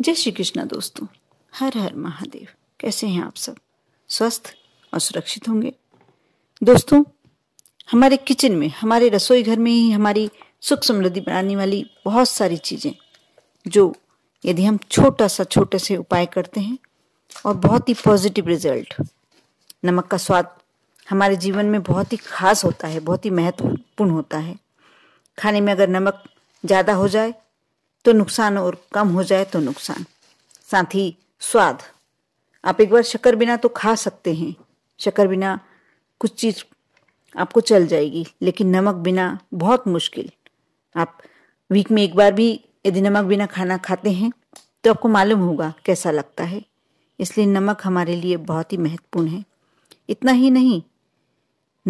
जय श्री कृष्णा दोस्तों हर हर महादेव कैसे हैं आप सब स्वस्थ और सुरक्षित होंगे दोस्तों हमारे किचन में हमारे रसोई घर में ही हमारी सुख समृद्धि बनाने वाली बहुत सारी चीज़ें जो यदि हम छोटा सा छोटे से उपाय करते हैं और बहुत ही पॉजिटिव रिजल्ट नमक का स्वाद हमारे जीवन में बहुत ही खास होता है बहुत ही महत्वपूर्ण होता है खाने में अगर नमक ज़्यादा हो जाए तो नुकसान और कम हो जाए तो नुकसान साथ ही स्वाद आप एक बार शक्कर बिना तो खा सकते हैं शक्कर बिना कुछ चीज़ आपको चल जाएगी लेकिन नमक बिना बहुत मुश्किल आप वीक में एक बार भी यदि नमक बिना खाना खाते हैं तो आपको मालूम होगा कैसा लगता है इसलिए नमक हमारे लिए बहुत ही महत्वपूर्ण है इतना ही नहीं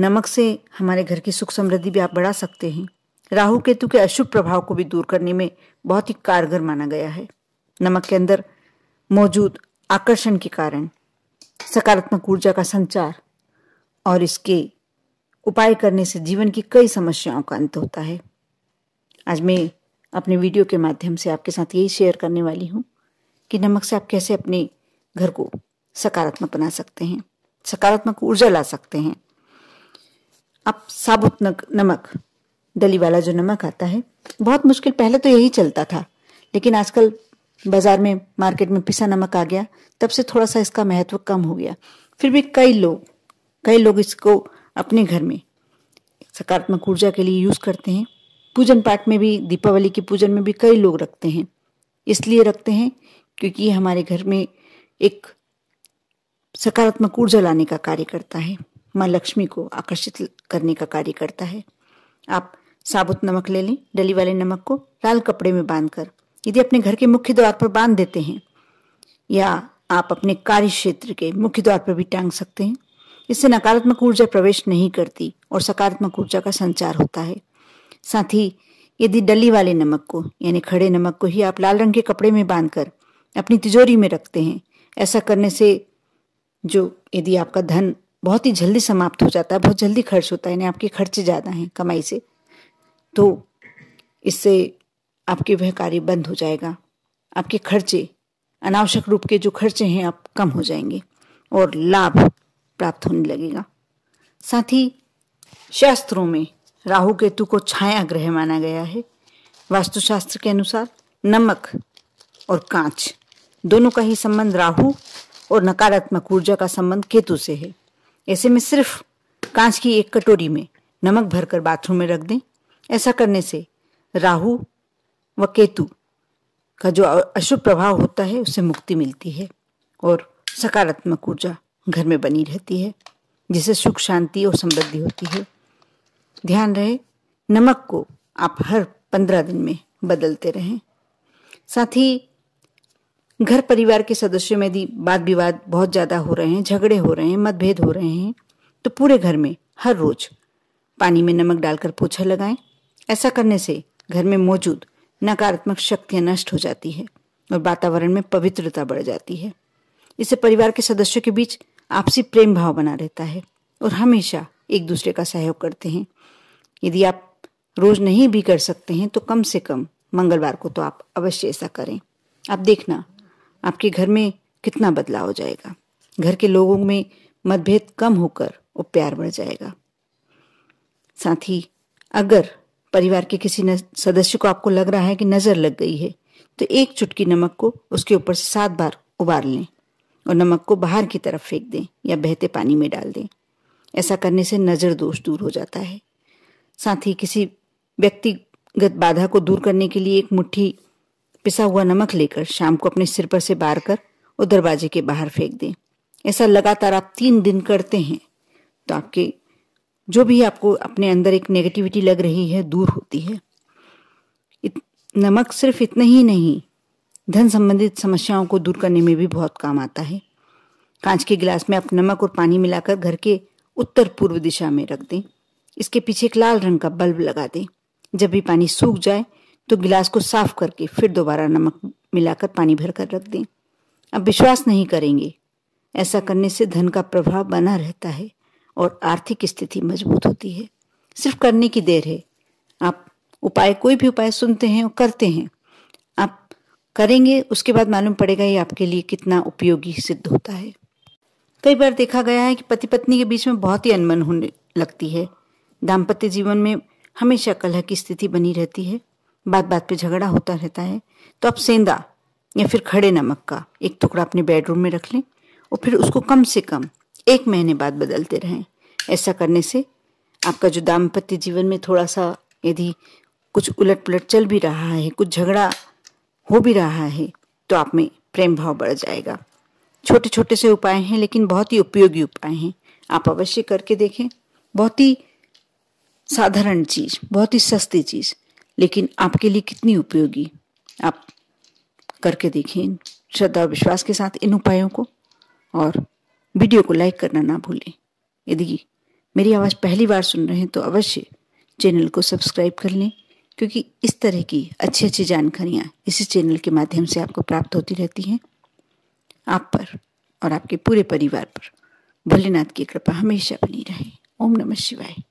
नमक से हमारे घर की सुख समृद्धि भी आप बढ़ा सकते हैं राहु केतु के अशुभ प्रभाव को भी दूर करने में बहुत ही कारगर माना गया है नमक के अंदर मौजूद आकर्षण के कारण सकारात्मक ऊर्जा का संचार और इसके उपाय करने से जीवन की कई समस्याओं का अंत होता है आज मैं अपने वीडियो के माध्यम से आपके साथ यही शेयर करने वाली हूँ कि नमक से आप कैसे अपने घर को सकारात्मक बना सकते हैं सकारात्मक ऊर्जा ला सकते हैं आप साबुत नमक डली वाला जो नमक आता है बहुत मुश्किल पहले तो यही चलता था लेकिन आजकल बाजार में मार्केट में पिसा नमक आ गया तब से थोड़ा सा इसका महत्व कम हो गया फिर भी कई लोग कई लोग इसको अपने घर में सकारात्मक ऊर्जा के लिए यूज़ करते हैं पूजन पाठ में भी दीपावली के पूजन में भी कई लोग रखते हैं इसलिए रखते हैं क्योंकि ये हमारे घर में एक सकारात्मक ऊर्जा लाने का कार्य करता है माँ लक्ष्मी को आकर्षित करने का कार्य करता है आप साबुत नमक ले लें डली वाले नमक को लाल कपड़े में बांधकर यदि अपने घर के मुख्य द्वार पर बांध देते हैं या आप अपने कार्य क्षेत्र के मुख्य द्वार पर भी टांग सकते हैं इससे नकारात्मक ऊर्जा प्रवेश नहीं करती और सकारात्मक ऊर्जा का संचार होता है साथ ही यदि डली वाले नमक को यानी खड़े नमक को ही आप लाल रंग के कपड़े में बांधकर अपनी तिजोरी में रखते हैं ऐसा करने से जो यदि आपका धन बहुत ही जल्दी समाप्त हो जाता है बहुत जल्दी खर्च होता है यानी आपके खर्चे ज़्यादा हैं कमाई से तो इससे आपके वह कार्य बंद हो जाएगा आपके खर्चे अनावश्यक रूप के जो खर्चे हैं आप कम हो जाएंगे और लाभ प्राप्त होने लगेगा साथ ही शास्त्रों में राहु केतु को छाया ग्रह माना गया है वास्तुशास्त्र के अनुसार नमक और कांच दोनों का ही संबंध राहु और नकारात्मक ऊर्जा का संबंध केतु से है ऐसे में सिर्फ कांच की एक कटोरी में नमक भरकर बाथरूम में रख दें ऐसा करने से राहु व केतु का जो अशुभ प्रभाव होता है उससे मुक्ति मिलती है और सकारात्मक ऊर्जा घर में बनी रहती है जिससे सुख शांति और समृद्धि होती है ध्यान रहे नमक को आप हर पंद्रह दिन में बदलते रहें साथ ही घर परिवार के सदस्यों में यदि वाद विवाद बहुत ज़्यादा हो रहे हैं झगड़े हो रहे हैं मतभेद हो रहे हैं तो पूरे घर में हर रोज पानी में नमक डालकर पोछा लगाएं ऐसा करने से घर में मौजूद नकारात्मक शक्तियाँ नष्ट हो जाती है और वातावरण में पवित्रता बढ़ जाती है इससे परिवार के सदस्यों के बीच आपसी प्रेम भाव बना रहता है और हमेशा एक दूसरे का सहयोग करते हैं यदि आप रोज नहीं भी कर सकते हैं तो कम से कम मंगलवार को तो आप अवश्य ऐसा करें आप देखना आपके घर में कितना बदलाव हो जाएगा घर के लोगों में मतभेद कम होकर और प्यार बढ़ जाएगा साथ ही अगर परिवार के किसी सदस्य को आपको लग रहा है कि नज़र लग गई है तो एक चुटकी नमक को उसके ऊपर से सात बार उबार लें और नमक को बाहर की तरफ फेंक दें या बहते पानी में डाल दें ऐसा करने से नज़र दोष दूर हो जाता है साथ ही किसी व्यक्तिगत बाधा को दूर करने के लिए एक मुट्ठी पिसा हुआ नमक लेकर शाम को अपने सिर पर से बार कर और दरवाजे के बाहर फेंक दें ऐसा लगातार आप तीन दिन करते हैं तो आपके जो भी आपको अपने अंदर एक नेगेटिविटी लग रही है दूर होती है इत, नमक सिर्फ इतना ही नहीं धन संबंधित समस्याओं को दूर करने में भी बहुत काम आता है कांच के गिलास में आप नमक और पानी मिलाकर घर के उत्तर पूर्व दिशा में रख दें इसके पीछे एक लाल रंग का बल्ब लगा दें जब भी पानी सूख जाए तो गिलास को साफ करके फिर दोबारा नमक मिलाकर पानी भरकर रख दें अब विश्वास नहीं करेंगे ऐसा करने से धन का प्रभाव बना रहता है और आर्थिक स्थिति मजबूत होती है सिर्फ करने की देर है आप उपाय कोई भी उपाय सुनते हैं और करते हैं आप करेंगे उसके बाद मालूम पड़ेगा ये आपके लिए कितना उपयोगी सिद्ध होता है कई बार देखा गया है कि पति पत्नी के बीच में बहुत ही अनमन होने लगती है दाम्पत्य जीवन में हमेशा कलह की स्थिति बनी रहती है बात बात पे झगड़ा होता रहता है तो आप सेंधा या फिर खड़े नमक का एक टुकड़ा अपने बेडरूम में रख लें और फिर उसको कम से कम एक महीने बाद बदलते रहें ऐसा करने से आपका जो दाम्पत्य जीवन में थोड़ा सा यदि कुछ उलट पुलट चल भी रहा है कुछ झगड़ा हो भी रहा है तो आप में प्रेम भाव बढ़ जाएगा छोटे छोटे से उपाय हैं लेकिन बहुत ही उपयोगी उपाय हैं आप अवश्य करके देखें बहुत ही साधारण चीज़ बहुत ही सस्ती चीज़ लेकिन आपके लिए कितनी उपयोगी आप करके देखें श्रद्धा और विश्वास के साथ इन उपायों को और वीडियो को लाइक करना ना भूलें यदि मेरी आवाज़ पहली बार सुन रहे हैं तो अवश्य चैनल को सब्सक्राइब कर लें क्योंकि इस तरह की अच्छी अच्छी जानकारियाँ इसी चैनल के माध्यम से आपको प्राप्त होती रहती हैं आप पर और आपके पूरे परिवार पर भोलेनाथ की कृपा हमेशा बनी रहे ओम नमः शिवाय